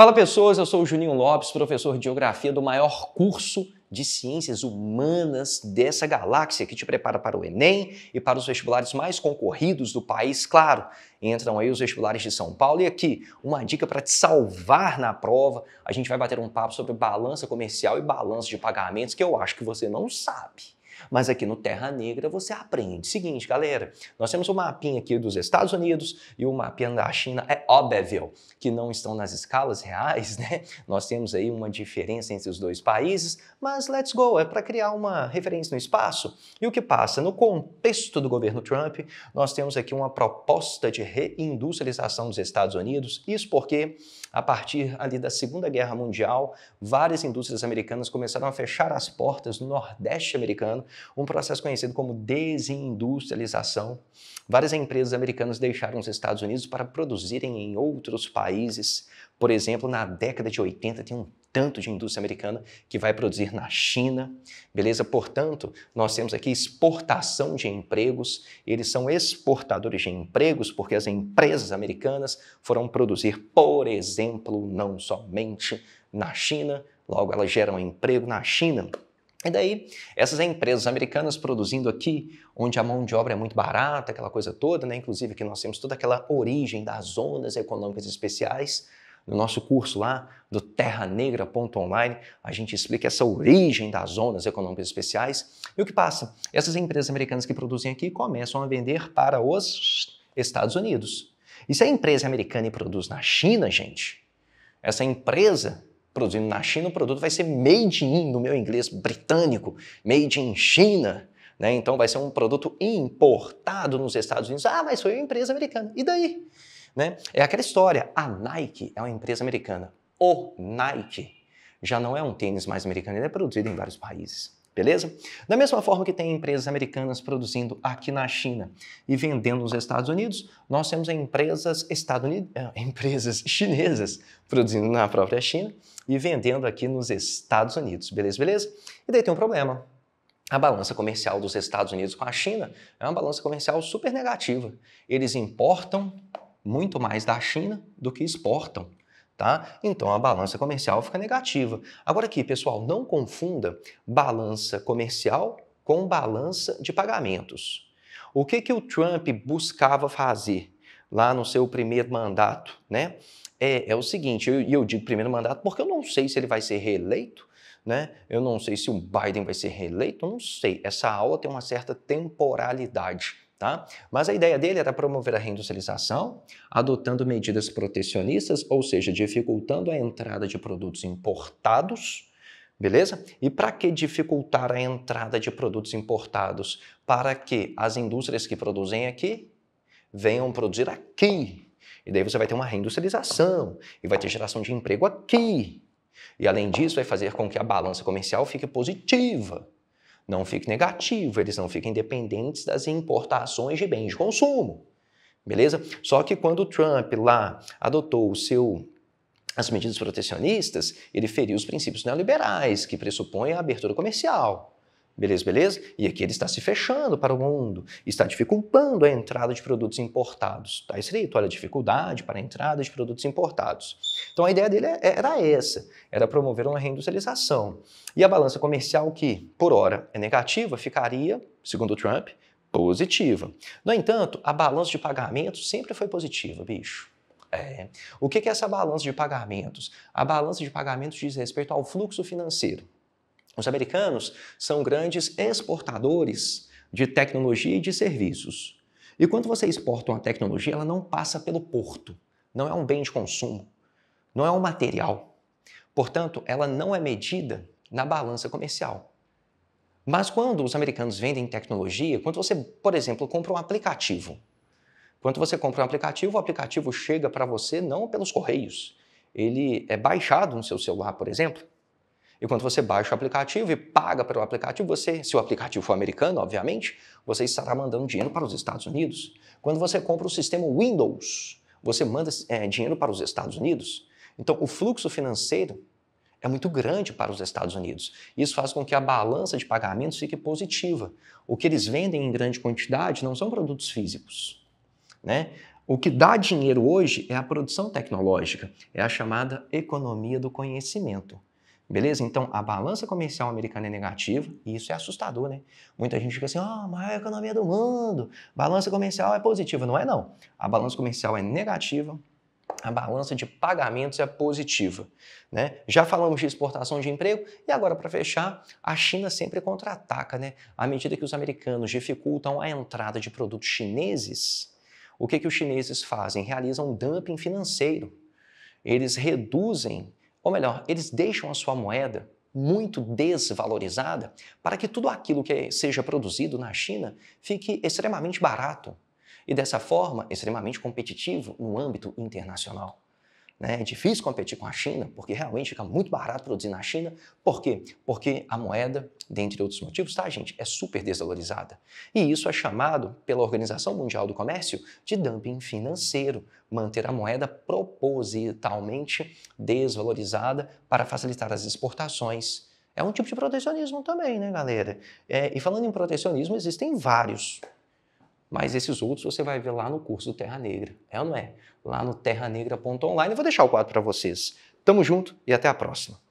Fala pessoas, eu sou o Juninho Lopes, professor de Geografia do maior curso de ciências humanas dessa galáxia que te prepara para o Enem e para os vestibulares mais concorridos do país, claro. Entram aí os vestibulares de São Paulo e aqui uma dica para te salvar na prova. A gente vai bater um papo sobre balança comercial e balança de pagamentos que eu acho que você não sabe. Mas aqui no Terra Negra você aprende. Seguinte, galera, nós temos um mapinha aqui dos Estados Unidos e o um mapinha da China é óbvio que não estão nas escalas reais, né? Nós temos aí uma diferença entre os dois países, mas let's go, é para criar uma referência no espaço. E o que passa? No contexto do governo Trump, nós temos aqui uma proposta de reindustrialização dos Estados Unidos, isso porque a partir ali da Segunda Guerra Mundial, várias indústrias americanas começaram a fechar as portas no Nordeste americano um processo conhecido como desindustrialização. Várias empresas americanas deixaram os Estados Unidos para produzirem em outros países. Por exemplo, na década de 80 tem um tanto de indústria americana que vai produzir na China, beleza? Portanto, nós temos aqui exportação de empregos, eles são exportadores de empregos porque as empresas americanas foram produzir, por exemplo, não somente na China, logo elas geram emprego na China, e daí, essas empresas americanas produzindo aqui, onde a mão de obra é muito barata, aquela coisa toda, né? Inclusive que nós temos toda aquela origem das zonas econômicas especiais. No nosso curso lá do terranegra.online, a gente explica essa origem das zonas econômicas especiais. E o que passa? Essas empresas americanas que produzem aqui começam a vender para os Estados Unidos. E se a empresa americana produz na China, gente, essa empresa produzindo na China, o produto vai ser made in, no meu inglês britânico, made in China. Né? Então vai ser um produto importado nos Estados Unidos. Ah, mas foi uma empresa americana. E daí? Né? É aquela história. A Nike é uma empresa americana. O Nike já não é um tênis mais americano, ele é produzido em vários países. Beleza? Da mesma forma que tem empresas americanas produzindo aqui na China e vendendo nos Estados Unidos, nós temos empresas, estadunid... Eh, empresas chinesas produzindo na própria China e vendendo aqui nos Estados Unidos. Beleza, beleza? E daí tem um problema. A balança comercial dos Estados Unidos com a China é uma balança comercial super negativa. Eles importam muito mais da China do que exportam tá? Então a balança comercial fica negativa. Agora aqui, pessoal, não confunda balança comercial com balança de pagamentos. O que, que o Trump buscava fazer lá no seu primeiro mandato, né? É, é o seguinte, e eu, eu digo primeiro mandato porque eu não sei se ele vai ser reeleito, né? Eu não sei se o Biden vai ser reeleito, não sei. Essa aula tem uma certa temporalidade, Tá? Mas a ideia dele era promover a reindustrialização, adotando medidas protecionistas, ou seja, dificultando a entrada de produtos importados, beleza? E para que dificultar a entrada de produtos importados? Para que as indústrias que produzem aqui venham produzir aqui. E daí você vai ter uma reindustrialização e vai ter geração de emprego aqui. E além disso, vai fazer com que a balança comercial fique positiva não fique negativo, eles não fiquem dependentes das importações de bens de consumo. Beleza? Só que quando o Trump lá adotou o seu as medidas protecionistas, ele feriu os princípios neoliberais, que pressupõem a abertura comercial. Beleza, beleza? E aqui ele está se fechando para o mundo, está dificultando a entrada de produtos importados. Está escrito, olha, dificuldade para a entrada de produtos importados. Então a ideia dele é, é, era essa, era promover uma reindustrialização. E a balança comercial que, por hora, é negativa, ficaria, segundo Trump, positiva. No entanto, a balança de pagamentos sempre foi positiva, bicho. É. O que é essa balança de pagamentos? A balança de pagamentos diz respeito ao fluxo financeiro. Os americanos são grandes exportadores de tecnologia e de serviços. E quando você exporta uma tecnologia, ela não passa pelo porto, não é um bem de consumo, não é um material. Portanto, ela não é medida na balança comercial. Mas quando os americanos vendem tecnologia, quando você, por exemplo, compra um aplicativo, quando você compra um aplicativo, o aplicativo chega para você não pelos correios, ele é baixado no seu celular, por exemplo, e quando você baixa o aplicativo e paga pelo aplicativo, você, se o aplicativo for americano, obviamente, você estará mandando dinheiro para os Estados Unidos. Quando você compra o sistema Windows, você manda é, dinheiro para os Estados Unidos. Então, o fluxo financeiro é muito grande para os Estados Unidos. Isso faz com que a balança de pagamentos fique positiva. O que eles vendem em grande quantidade não são produtos físicos. Né? O que dá dinheiro hoje é a produção tecnológica, é a chamada economia do conhecimento. Beleza? Então, a balança comercial americana é negativa e isso é assustador, né? Muita gente fica assim, ah, oh, maior economia do mundo, balança comercial é positiva. Não é não. A balança comercial é negativa, a balança de pagamentos é positiva. Né? Já falamos de exportação de emprego e agora, para fechar, a China sempre contra-ataca. Né? À medida que os americanos dificultam a entrada de produtos chineses, o que, que os chineses fazem? Realizam um dumping financeiro. Eles reduzem ou melhor, eles deixam a sua moeda muito desvalorizada para que tudo aquilo que seja produzido na China fique extremamente barato e, dessa forma, extremamente competitivo no âmbito internacional. Né? É difícil competir com a China, porque realmente fica muito barato produzir na China. Por quê? Porque a moeda, dentre outros motivos, tá, gente, é super desvalorizada. E isso é chamado pela Organização Mundial do Comércio de dumping financeiro, manter a moeda propositalmente desvalorizada para facilitar as exportações. É um tipo de protecionismo também, né, galera? É, e falando em protecionismo, existem vários. Mas esses outros você vai ver lá no curso do Terra Negra. É ou não é? Lá no terranegra.online. Eu vou deixar o quadro para vocês. Tamo junto e até a próxima.